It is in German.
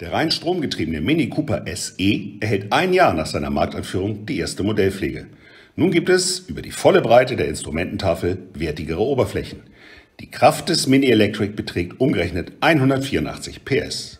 Der rein stromgetriebene Mini Cooper SE erhält ein Jahr nach seiner Markteinführung die erste Modellpflege. Nun gibt es über die volle Breite der Instrumententafel wertigere Oberflächen. Die Kraft des Mini Electric beträgt umgerechnet 184 PS.